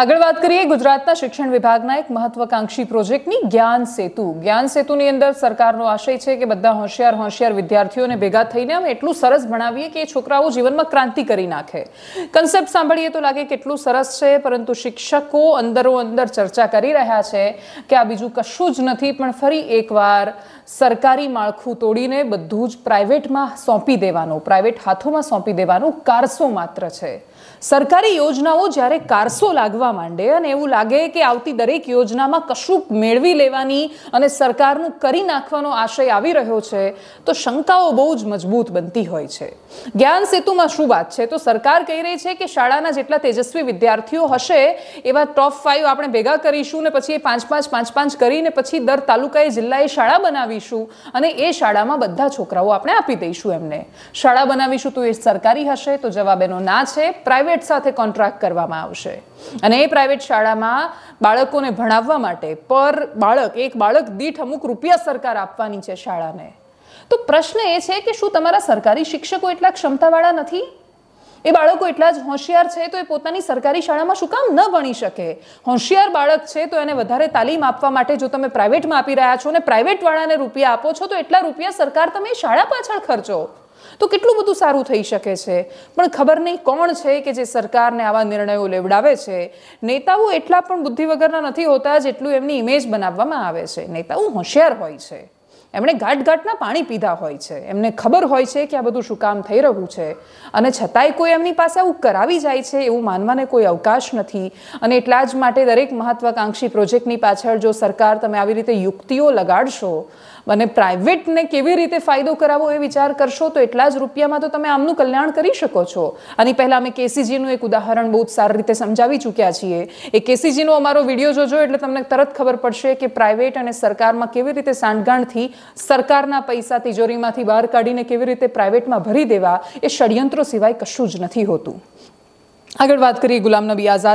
આગળ વાત કરીએ ગુજરાતના શિક્ષણ વિભાગના એક મહત્વાકાંક્ષી પ્રોજેક્ટની જ્ઞાન સેતુ જ્ઞાન સેતુની અંદર સરકારનો આશય છે કે બધા હોશિયાર હોશિયાર વિદ્યાર્થીઓને ભેગા થઈને અમે એટલું સરસ ભણાવીએ કે એ છોકરાઓ જીવનમાં ક્રાંતિ કરી નાખે કન્સેપ્ટ સાંભળીએ તો લાગે કેટલું સરસ છે પરંતુ શિક્ષકો અંદરો અંદર ચર્ચા કરી રહ્યા છે કે આ બીજું કશું જ નથી પણ ફરી એકવાર સરકારી માળખું તોડીને બધું જ પ્રાઇવેટમાં સોંપી દેવાનું પ્રાઇવેટ હાથોમાં સોંપી દેવાનું કારસો માત્ર છે સરકારી યોજનાઓ જ્યારે કારસો લાગવા લાગવા માંડે અને એવું લાગે કે આવતી દરેક યોજનામાં કશુંક મેળવી લેવાની અને સરકારનું કરી નાખવાનો આશય આવી રહ્યો છે તો શંકાઓ બહુ જ મજબૂત બનતી હોય છે જ્ઞાન સેતુમાં શું વાત છે તો સરકાર કહી રહી છે કે શાળાના જેટલા તેજસ્વી વિદ્યાર્થીઓ હશે એવા ટોપ ફાઇવ આપણે ભેગા કરીશું ને પછી એ પાંચ પાંચ પાંચ પાંચ કરીને પછી દર તાલુકાએ જિલ્લાએ શાળા બનાવીશું અને એ શાળામાં બધા છોકરાઓ આપણે આપી દઈશું એમને શાળા બનાવીશું તો એ સરકારી હશે તો જવાબ એનો ના છે પ્રાઇવેટ સાથે કોન્ટ્રાક્ટ કરવામાં આવશે અને અને પ્રાઇવેટ શાળામાં બાળકોને ભણાવવા માટે પર બાળક એક બાળક દીઠ અમુક રૂપિયા સરકાર આપવાની છે શાળાને તો પ્રશ્ન એ છે કે શું તમારા સરકારી શિક્ષકો એટલા ક્ષમતાવાળા નથી એ બાળકો એટલા જ હોશિયાર છે તો એ પોતાની સરકારી શાળામાં શું કામ ન ભણી શકે હોશિયાર બાળક છે તો એને વધારે તાલીમ આપવા માટે જો તમે પ્રાઇવેટમાં આપી રહ્યા છો ને પ્રાઇવેટવાળાને રૂપિયા આપો છો તો એટલા રૂપિયા સરકાર તમે શાળા પાછળ ખર્ચો તો કેટલું બધું સારું થઈ શકે છે પણ ખબર નહીં કોણ છે કે જે સરકારને આવા નિર્ણયો લેવડાવે છે નેતાઓ એટલા પણ બુદ્ધિ વગરના નથી હોતા જેટલું એમની ઇમેજ બનાવવામાં આવે છે નેતાઓ હોશિયાર હોય છે એમણે ઘાટઘાટના પાણી પીધા હોય છે એમને ખબર હોય છે કે આ બધું શું કામ થઈ રહ્યું છે અને છતાંય કોઈ એમની પાસે આવું કરાવી જાય છે એવું માનવાને કોઈ અવકાશ નથી અને એટલા જ માટે દરેક મહત્વાકાંક્ષી પ્રોજેક્ટની પાછળ જો સરકાર તમે આવી રીતે યુક્તિઓ લગાડશો અને પ્રાઇવેટને કેવી રીતે ફાયદો કરાવવો એ વિચાર કરશો તો એટલા જ રૂપિયામાં તો તમે આમનું કલ્યાણ કરી શકો છો આની પહેલાં અમે કેસીજીનું એક ઉદાહરણ બહુ જ સારી રીતે સમજાવી ચૂક્યા છીએ એ કેસીજીનો અમારો વિડીયો જોજો એટલે તમને તરત ખબર પડશે કે પ્રાઇવેટ અને સરકારમાં કેવી રીતે સાંઠગાંઠથી સરકારના પૈસા તિજોરીમાંથી બહાર કાઢીને કેવી રીતે પ્રાઇવેટમાં ભરી દેવા એ ષડયંત્રો સિવાય કશું જ નથી હોતું આગળ વાત કરીએ ગુલામ નબી આઝાદ